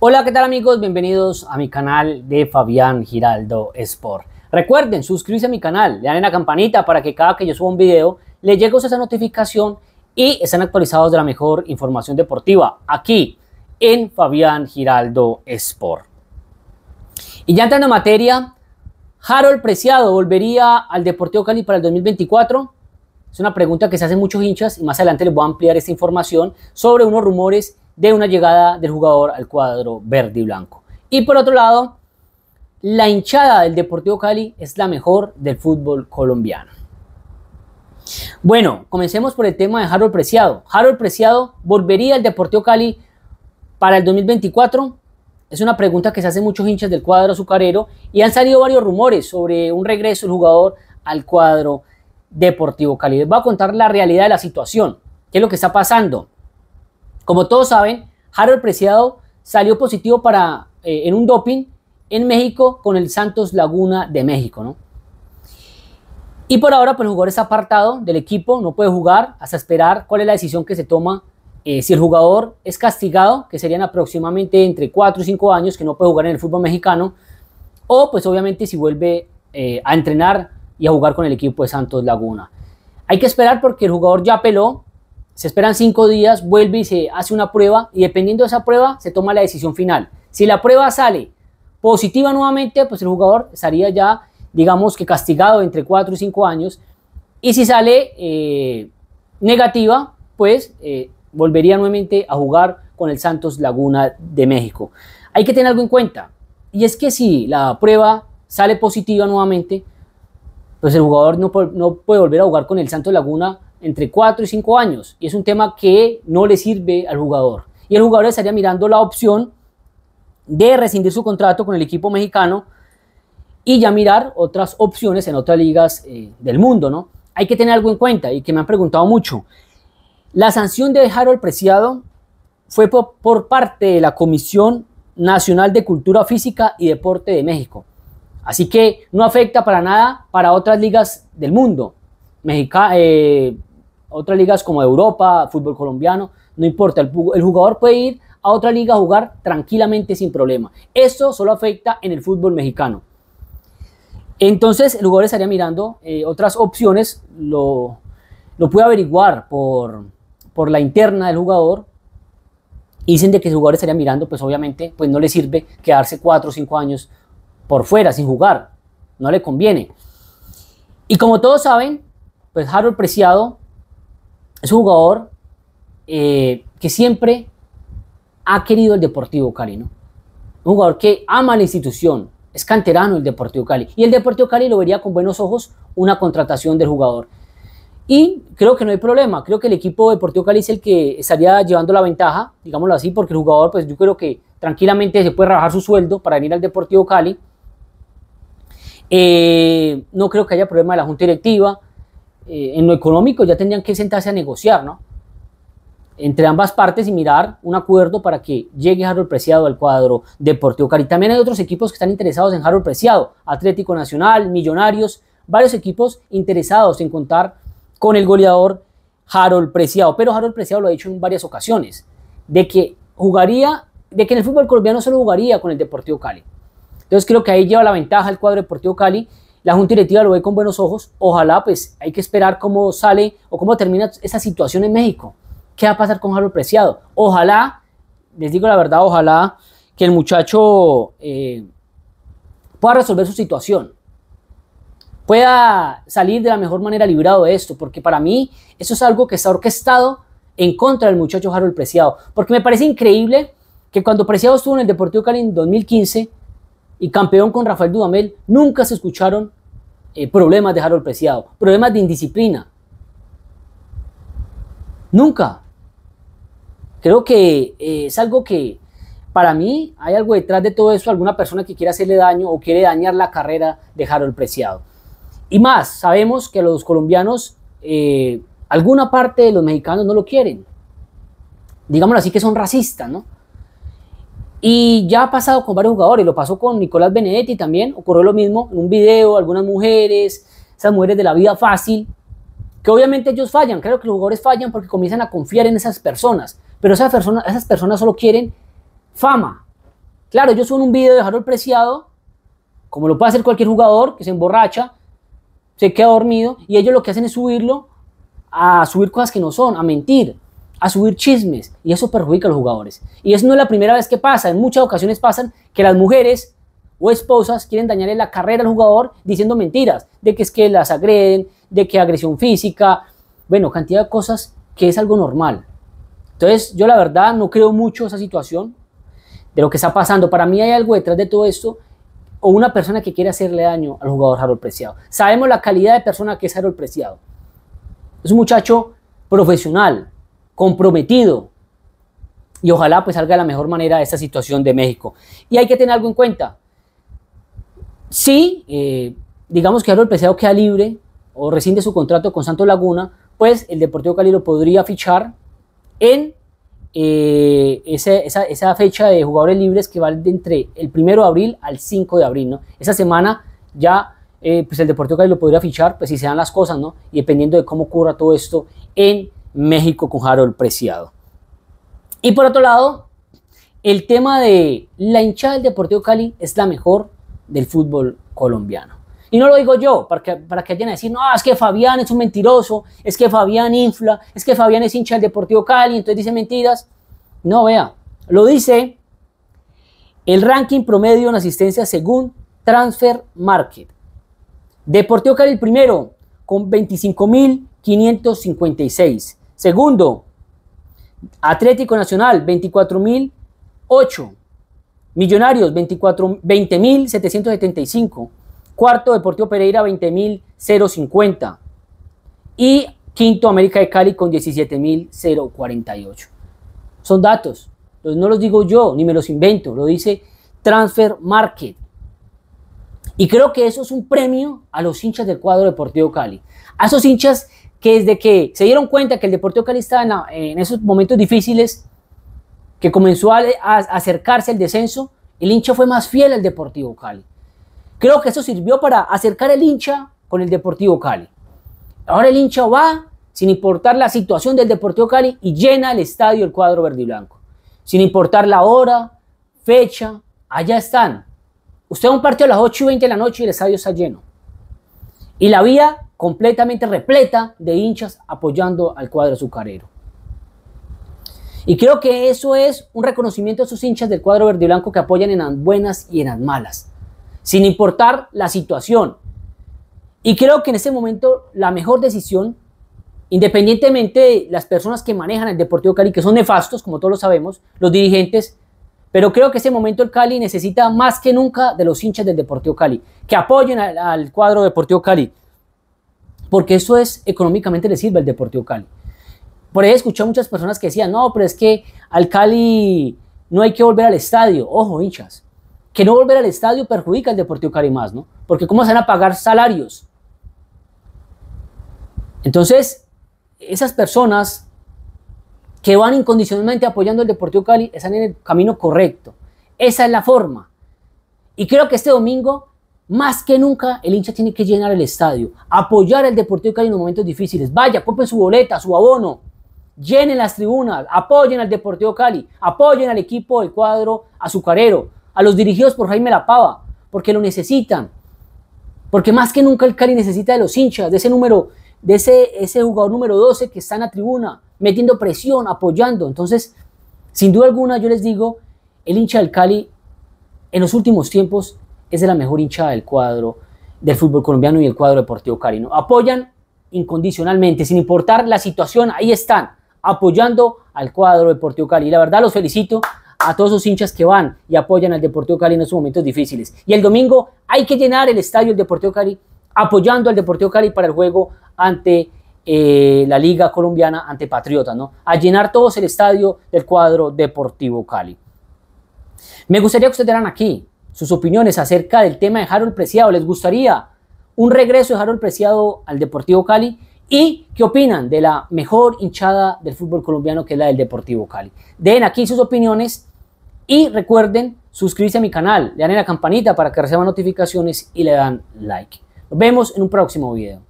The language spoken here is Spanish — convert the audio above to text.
Hola, ¿qué tal amigos? Bienvenidos a mi canal de Fabián Giraldo Sport. Recuerden, suscribirse a mi canal, le dan la campanita para que cada que yo suba un video le llegue esa notificación y estén actualizados de la mejor información deportiva aquí en Fabián Giraldo Sport. Y ya entrando en materia, Harold Preciado volvería al Deportivo Cali para el 2024. Es una pregunta que se hacen muchos hinchas y más adelante les voy a ampliar esta información sobre unos rumores de una llegada del jugador al cuadro verde y blanco. Y por otro lado, la hinchada del Deportivo Cali es la mejor del fútbol colombiano. Bueno, comencemos por el tema de Harold Preciado. Harold Preciado volvería al Deportivo Cali para el 2024. Es una pregunta que se hace muchos hinchas del cuadro azucarero y han salido varios rumores sobre un regreso del jugador al cuadro Deportivo Cali. Les voy a contar la realidad de la situación, qué es lo que está pasando. Como todos saben, Harold Preciado salió positivo para, eh, en un doping en México con el Santos Laguna de México, ¿no? Y por ahora, pues el jugador está apartado del equipo, no puede jugar hasta esperar cuál es la decisión que se toma. Eh, si el jugador es castigado, que serían aproximadamente entre 4 y 5 años que no puede jugar en el fútbol mexicano, o pues obviamente si vuelve eh, a entrenar y a jugar con el equipo de Santos Laguna. Hay que esperar porque el jugador ya apeló se esperan cinco días, vuelve y se hace una prueba y dependiendo de esa prueba se toma la decisión final. Si la prueba sale positiva nuevamente, pues el jugador estaría ya, digamos que castigado entre cuatro y cinco años. Y si sale eh, negativa, pues eh, volvería nuevamente a jugar con el Santos Laguna de México. Hay que tener algo en cuenta, y es que si la prueba sale positiva nuevamente, pues el jugador no, no puede volver a jugar con el Santos Laguna entre 4 y 5 años y es un tema que no le sirve al jugador. Y el jugador estaría mirando la opción de rescindir su contrato con el equipo mexicano y ya mirar otras opciones en otras ligas eh, del mundo, ¿no? Hay que tener algo en cuenta y que me han preguntado mucho. La sanción de dejar Harold Preciado fue por, parte de la Comisión Nacional de Cultura Física y Deporte de México. Así que no afecta para nada para otras ligas del mundo. Eh, otras ligas como Europa, fútbol colombiano, no importa, el, jugador puede ir a otra liga a jugar tranquilamente sin problema. esto solo afecta en el fútbol mexicano. Entonces el jugador estaría mirando eh, otras opciones, lo, lo puede averiguar por, por, la interna del jugador. dicen de que el jugador estaría mirando, pues obviamente pues no le sirve quedarse 4 o 5 años por fuera sin jugar, no le conviene. Y como todos saben, pues Harold Preciado es un jugador eh, que siempre ha querido el Deportivo Cali, ¿no? Un jugador que ama la institución, es canterano el Deportivo Cali. Y el Deportivo Cali lo vería con buenos ojos una contratación del jugador. Y creo que no hay problema, creo que el equipo Deportivo Cali es el que estaría llevando la ventaja, digámoslo así, porque el jugador, pues yo creo que tranquilamente se puede rebajar su sueldo para venir al Deportivo Cali. Eh, no creo que haya problema de la Junta Directiva. Eh, en lo económico ya tendrían que sentarse a negociar, ¿no? Entre ambas partes y mirar un acuerdo para que llegue Harold Preciado al cuadro deportivo Cali. También hay otros equipos que están interesados en Harold Preciado, Atlético Nacional, Millonarios, varios equipos interesados en contar con el goleador Harold Preciado. Pero Harold Preciado lo ha dicho en varias ocasiones, de que jugaría, de que en el fútbol colombiano solo jugaría con el Deportivo Cali. Entonces creo que ahí lleva la ventaja el cuadro Deportivo Cali la Junta Directiva lo ve con buenos ojos. Ojalá, pues, hay que esperar cómo sale o cómo termina esa situación en México. ¿Qué va a pasar con Harold Preciado? Ojalá, les digo la verdad, ojalá que el muchacho eh, pueda resolver su situación, pueda salir de la mejor manera librado de esto, porque para mí eso es algo que está orquestado en contra del muchacho Harold Preciado, porque me parece increíble que cuando Preciado estuvo en el Deportivo Cali en 2015 y campeón con Rafael Dudamel, nunca se escucharon eh, problemas de Harold Preciado, problemas de indisciplina. Nunca. Creo que eh, es algo que para mí hay algo detrás de todo eso, alguna persona que quiere hacerle daño o quiere dañar la carrera de Harold Preciado. Y más, sabemos que los colombianos, eh, alguna parte de los mexicanos no lo quieren. Digámoslo así, que son racistas, ¿no? Y ya ha pasado con varios jugadores, lo pasó con Nicolás Benedetti también, ocurrió lo mismo en un video, algunas mujeres, esas mujeres de la vida fácil, que obviamente ellos fallan, creo que los jugadores fallan porque comienzan a confiar en esas personas, pero esas personas, esas personas solo quieren fama. Claro, ellos suben un video de Harold Preciado, como lo puede hacer cualquier jugador que se emborracha, se queda dormido, y ellos lo que hacen es subirlo a subir cosas que no son, a mentir, a subir chismes y eso perjudica a los jugadores. Y eso no es la primera vez que pasa, en muchas ocasiones pasan que las mujeres o esposas quieren dañarle la carrera al jugador diciendo mentiras, de que es que las agreden, de que agresión física, bueno, cantidad de cosas que es algo normal. Entonces yo la verdad no creo mucho esa situación de lo que está pasando. Para mí hay algo detrás de todo esto o una persona que quiere hacerle daño al jugador Harold Preciado. Sabemos la calidad de persona que es Harold Preciado. Es un muchacho profesional, comprometido. Y ojalá pues salga de la mejor manera esta situación de México. Y hay que tener algo en cuenta. Si, eh, digamos que el Peseo queda libre o rescinde su contrato con Santos Laguna, pues el Deportivo Cali lo podría fichar en eh, esa, fecha de jugadores libres que va de entre el 1 de abril al 5 de abril, Esa semana ya eh, pues el Deportivo Cali lo podría fichar, pues si se dan las cosas, ¿no? Y dependiendo de cómo ocurra todo esto en México con Harold Preciado. Y por otro lado, el tema de la hinchada del Deportivo Cali es la mejor del fútbol colombiano. Y no lo digo yo, para que, para que vayan a decir, no, es que Fabián es un mentiroso, es que Fabián infla, es que Fabián es hincha del Deportivo Cali, entonces dice mentiras. No, vea, lo dice el ranking promedio en asistencia según Transfer Market. Deportivo Cali primero, con 25.556. Segundo, Atlético Nacional, 24.008. Millonarios, 20.775. Cuarto, Deportivo Pereira, 20.050. Y quinto, América de Cali, con 17.048. Son datos. No los digo yo, ni me los invento. Lo dice Transfer Market. Y creo que eso es un premio a los hinchas del cuadro Deportivo Cali. A esos hinchas que desde que se dieron cuenta que el Deportivo Cali estaba en, esos momentos difíciles, que comenzó a, acercarse al descenso, el hincha fue más fiel al Deportivo Cali. Creo que eso sirvió para acercar el hincha con el Deportivo Cali. Ahora el hincha va, sin importar la situación del Deportivo Cali, y llena el estadio el cuadro verde y blanco. Sin importar la hora, fecha, allá están. Usted va a un partido a las 8 y 20 de la noche y el estadio está lleno. Y la vía completamente repleta de hinchas apoyando al cuadro azucarero. Y creo que eso es un reconocimiento a sus hinchas del cuadro verde y blanco que apoyan en las buenas y en las malas, sin importar la situación. Y creo que en ese momento la mejor decisión, independientemente de las personas que manejan el Deportivo Cali, que son nefastos, como todos lo sabemos, los dirigentes, pero creo que en este momento el Cali necesita más que nunca de los hinchas del Deportivo Cali, que apoyen al, al cuadro Deportivo Cali, porque eso es económicamente le sirve al Deportivo Cali. Por ahí escuché a muchas personas que decían, no, pero es que al Cali no hay que volver al estadio. Ojo, hinchas, que no volver al estadio perjudica al Deportivo Cali más, ¿no? Porque ¿cómo se van a pagar salarios? Entonces, esas personas que van incondicionalmente apoyando al Deportivo Cali están en el camino correcto. Esa es la forma. Y creo que este domingo más que nunca, el hincha tiene que llenar el estadio, apoyar al Deportivo Cali en los momentos difíciles. Vaya, compren su boleta, su abono, llenen las tribunas, apoyen al Deportivo Cali, apoyen al equipo del cuadro azucarero, a los dirigidos por Jaime Lapava, porque lo necesitan. Porque más que nunca el Cali necesita de los hinchas, de ese número, de ese, ese jugador número 12 que está en la tribuna, metiendo presión, apoyando. Entonces, sin duda alguna, yo les digo, el hincha del Cali en los últimos tiempos es la mejor hinchada del cuadro del fútbol colombiano y el cuadro deportivo cali. Apoyan incondicionalmente, sin importar la situación, ahí están, apoyando al cuadro Deportivo Cali. Y la verdad los felicito a todos esos hinchas que van y apoyan al Deportivo Cali en estos momentos difíciles. Y el domingo hay que llenar el estadio del Deportivo Cali, apoyando al Deportivo Cali para el juego ante eh, la Liga Colombiana, ante Patriota, ¿no? A llenar todos el estadio del cuadro Deportivo Cali. Me gustaría que ustedes eran aquí, sus opiniones acerca del tema de Harold Preciado. ¿Les gustaría un regreso de Harold Preciado al Deportivo Cali? ¿Y qué opinan de la mejor hinchada del fútbol colombiano que es la del Deportivo Cali? Den aquí sus opiniones y recuerden suscribirse a mi canal, le dan la campanita para que reciban notificaciones y le dan like. Nos vemos en un próximo video.